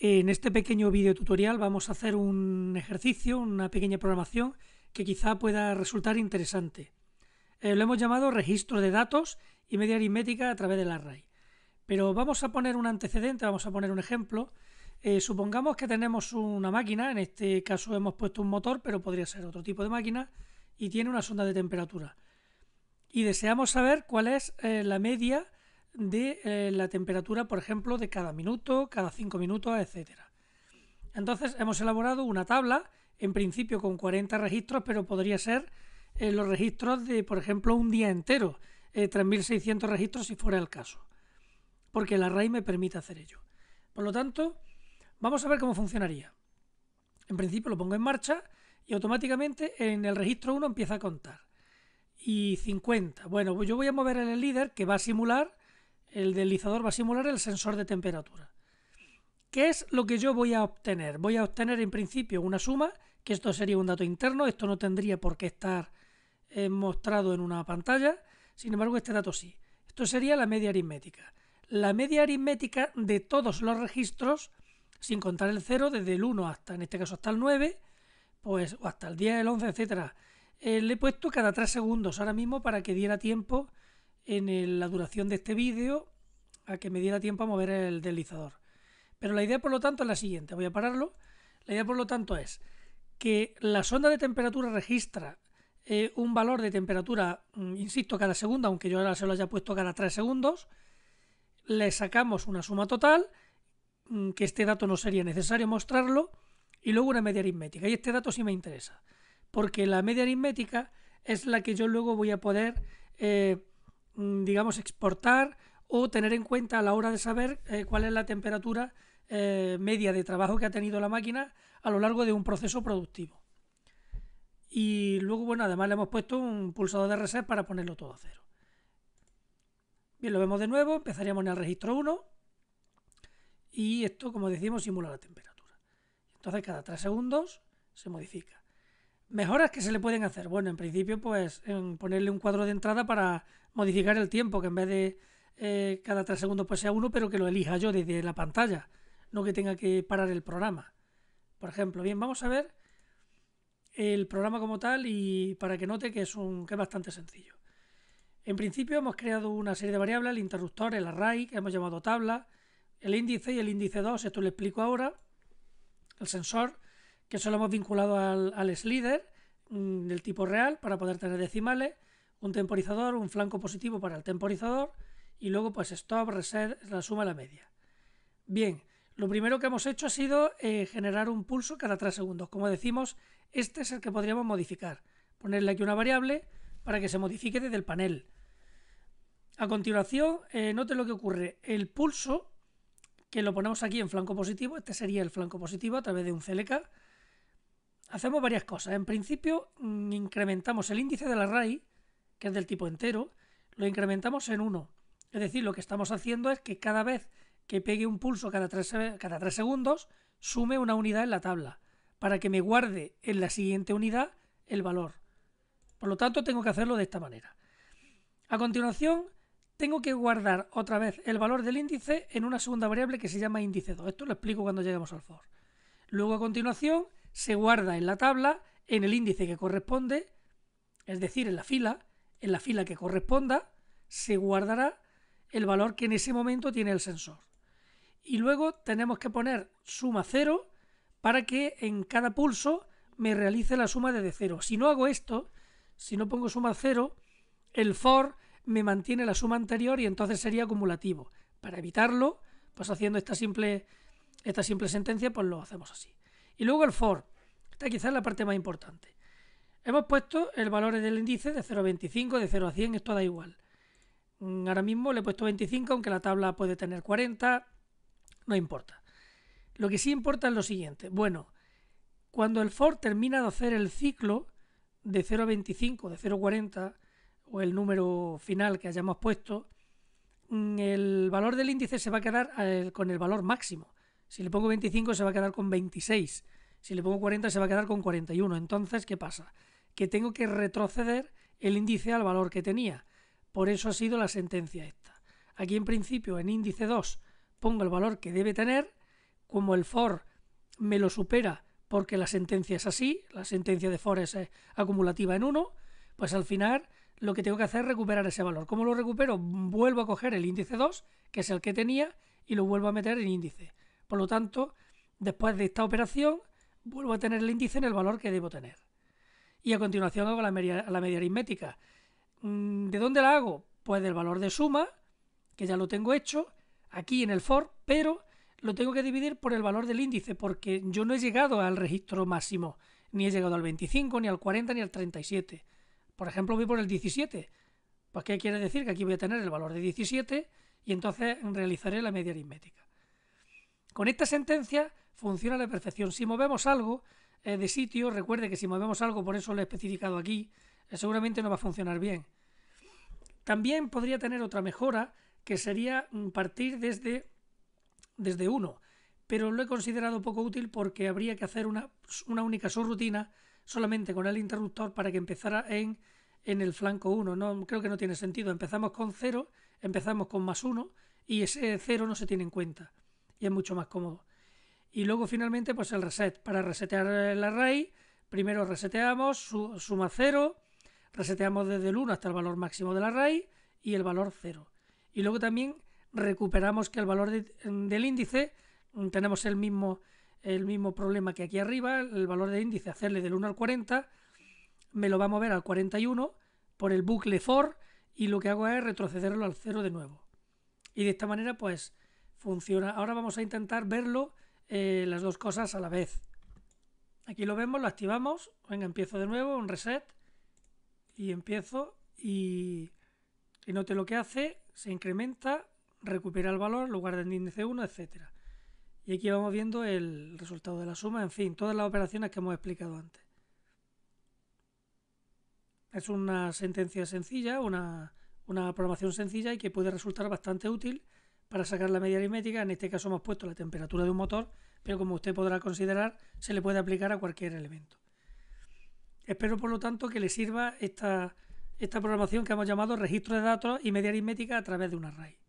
En este pequeño video tutorial vamos a hacer un ejercicio, una pequeña programación que quizá pueda resultar interesante. Eh, lo hemos llamado registro de datos y media aritmética a través del array. Pero vamos a poner un antecedente, vamos a poner un ejemplo. Eh, supongamos que tenemos una máquina, en este caso hemos puesto un motor, pero podría ser otro tipo de máquina, y tiene una sonda de temperatura. Y deseamos saber cuál es eh, la media de eh, la temperatura, por ejemplo, de cada minuto, cada cinco minutos, etcétera. Entonces hemos elaborado una tabla, en principio con 40 registros, pero podría ser eh, los registros de, por ejemplo, un día entero, 3.600 eh, registros si fuera el caso, porque el array me permite hacer ello. Por lo tanto, vamos a ver cómo funcionaría. En principio lo pongo en marcha y automáticamente en el registro 1 empieza a contar. Y 50. Bueno, pues yo voy a mover en el líder que va a simular el deslizador va a simular el sensor de temperatura. ¿Qué es lo que yo voy a obtener? Voy a obtener en principio una suma, que esto sería un dato interno, esto no tendría por qué estar eh, mostrado en una pantalla, sin embargo este dato sí. Esto sería la media aritmética. La media aritmética de todos los registros, sin contar el 0, desde el 1 hasta, en este caso hasta el 9, pues o hasta el 10, el 11, etcétera. Eh, le he puesto cada 3 segundos ahora mismo para que diera tiempo en la duración de este vídeo a que me diera tiempo a mover el deslizador. Pero la idea, por lo tanto, es la siguiente. Voy a pararlo. La idea, por lo tanto, es que la sonda de temperatura registra eh, un valor de temperatura, mm, insisto, cada segundo, aunque yo ahora se lo haya puesto cada 3 segundos. Le sacamos una suma total, mm, que este dato no sería necesario mostrarlo, y luego una media aritmética. Y este dato sí me interesa, porque la media aritmética es la que yo luego voy a poder eh, Mm, digamos, exportar o tener en cuenta a la hora de saber eh, cuál es la temperatura eh, media de trabajo que ha tenido la máquina a lo largo de un proceso productivo. Y luego, bueno, además le hemos puesto un pulsador de reset para ponerlo todo a cero. Bien, lo vemos de nuevo, empezaríamos en el registro 1 y esto, como decimos, simula la temperatura. Entonces, cada 3 segundos se modifica. Mejoras que se le pueden hacer. Bueno, en principio, pues en ponerle un cuadro de entrada para modificar el tiempo, que en vez de eh, cada tres segundos pues sea uno, pero que lo elija yo desde la pantalla, no que tenga que parar el programa. Por ejemplo, bien, vamos a ver el programa como tal y para que note que es un que es bastante sencillo. En principio hemos creado una serie de variables, el interruptor, el array, que hemos llamado tabla, el índice y el índice 2, esto lo explico ahora, el sensor, que solo hemos vinculado al, slider mm, del tipo real para poder tener decimales, un temporizador, un flanco positivo para el temporizador y luego pues stop, reset, la suma y la media. Bien, lo primero que hemos hecho ha sido eh, generar un pulso cada 3 segundos. Como decimos, este es el que podríamos modificar. Ponerle aquí una variable para que se modifique desde el panel. A continuación, eh, note lo que ocurre. El pulso, que lo ponemos aquí en flanco positivo, este sería el flanco positivo a través de un CLK, hacemos varias cosas. En principio, mm, incrementamos el índice de la array, que es del tipo entero, lo incrementamos en 1. Es decir, lo que estamos haciendo es que cada vez que pegue un pulso cada 3, cada 3 segundos, sume una unidad en la tabla, para que me guarde en la siguiente unidad el valor. Por lo tanto, tengo que hacerlo de esta manera. A continuación, tengo que guardar otra vez el valor del índice en una segunda variable que se llama índice 2. Esto lo explico cuando lleguemos al for. Luego, a continuación, se guarda en la tabla en el índice que corresponde, es decir, en la fila, en la fila que corresponda, se guardará el valor que en ese momento tiene el sensor. Y luego tenemos que poner suma 0 para que en cada pulso me realice la suma desde 0. Si no hago esto, si no pongo suma 0, el for me mantiene la suma anterior y entonces sería acumulativo. Para evitarlo, pues haciendo esta simple, esta simple sentencia, pues lo hacemos así. Y luego el for. Esta quizás es la parte más importante. Hemos puesto el valor del índice de 0,25, de 0 a 100, esto da igual. Mm, ahora mismo le he puesto 25, aunque la tabla puede tener 40, no importa. Lo que sí importa es lo siguiente. Bueno, cuando el for termina de hacer el ciclo de a 0 25, de 40, o el número final que hayamos puesto, mm, el valor del índice se va a quedar eh, con el valor máximo. Si le pongo 25 se va a quedar con 26. Si le pongo 40 se va a quedar con 41. Entonces, ¿qué pasa? Que tengo que retroceder el índice al valor que tenía. Por eso ha sido la sentencia esta. Aquí en principio en índice 2 pongo el valor que debe tener. Como el for me lo supera porque la sentencia es así, la sentencia de for es eh, acumulativa en 1, pues al final lo que tengo que hacer es recuperar ese valor. ¿Cómo lo recupero? Vuelvo a coger el índice 2, que es el que tenía, y lo vuelvo a meter en índice. Por lo tanto, después de esta operación, vuelvo a tener el índice en el valor que debo tener. Y a continuación hago la media, aritmética. Mm, ¿De dónde la hago? Pues del valor de suma, que ya lo tengo hecho, aquí en el for, pero lo tengo que dividir por el valor del índice, porque yo no he llegado al registro máximo, ni he llegado al 25, ni al 40, ni al 37. Por ejemplo, voy por el 17. Pues, ¿qué quiere decir? Que aquí voy a tener el valor de 17 y entonces realizaré la media aritmética. Con esta sentencia funciona a la perfección. Si movemos algo eh, de sitio, recuerde que si movemos algo, por eso lo he especificado aquí, eh, seguramente no va a funcionar bien. También podría tener otra mejora, que sería mm, partir desde, desde 1, pero lo he considerado poco útil porque habría que hacer una, única subrutina solamente con el interruptor para que empezara en, en el flanco 1. No, creo que no tiene sentido. Empezamos con 0, empezamos con más 1 y ese 0 no se tiene en cuenta y es mucho más cómodo. Y luego finalmente pues el reset. Para resetear el array, primero reseteamos, suma 0, reseteamos desde el 1 hasta el valor máximo del array y el valor 0. Y luego también recuperamos que el valor del índice, tenemos el mismo, el mismo problema que aquí arriba, el valor del índice hacerle del 1 al 40, me lo va a mover al 41 por el bucle for y lo que hago es retrocederlo al 0 de nuevo. Y de esta manera pues funciona. Ahora vamos a intentar verlo eh, las dos cosas a la vez. Aquí lo vemos, lo activamos. Venga, empiezo de nuevo, un reset. Y empiezo y, note lo que hace. Se incrementa, recupera el valor, lo guarda en índice 1, etcétera. Y aquí vamos viendo el resultado de la suma, en fin, todas las operaciones que hemos explicado antes. Es una sentencia sencilla, una, una programación sencilla y que puede resultar bastante útil para sacar la media aritmética. En este caso hemos puesto la temperatura de un motor, pero como usted podrá considerar, se le puede aplicar a cualquier elemento. Espero, por lo tanto, que le sirva esta, programación que hemos llamado registro de datos y media aritmética a través de un array.